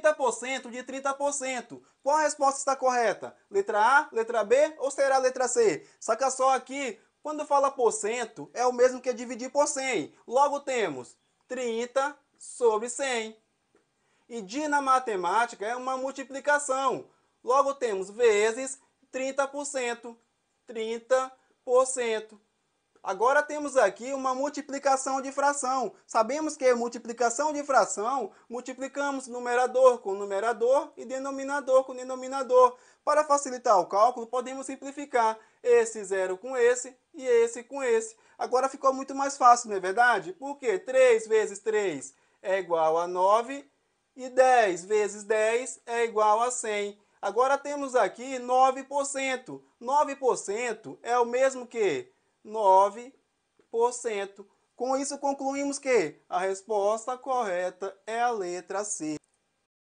30% de 30%. Qual a resposta está correta? Letra A, letra B ou será a letra C? Saca só aqui, quando fala por cento, é o mesmo que dividir por 100. Logo temos 30 sobre 100. E D na matemática é uma multiplicação. Logo temos vezes 30%. 30%. Agora temos aqui uma multiplicação de fração. Sabemos que é multiplicação de fração, multiplicamos numerador com numerador e denominador com denominador. Para facilitar o cálculo, podemos simplificar esse zero com esse e esse com esse. Agora ficou muito mais fácil, não é verdade? Porque 3 vezes 3 é igual a 9 e 10 vezes 10 é igual a 100. Agora temos aqui 9%. 9% é o mesmo que 9%. Com isso, concluímos que a resposta correta é a letra C.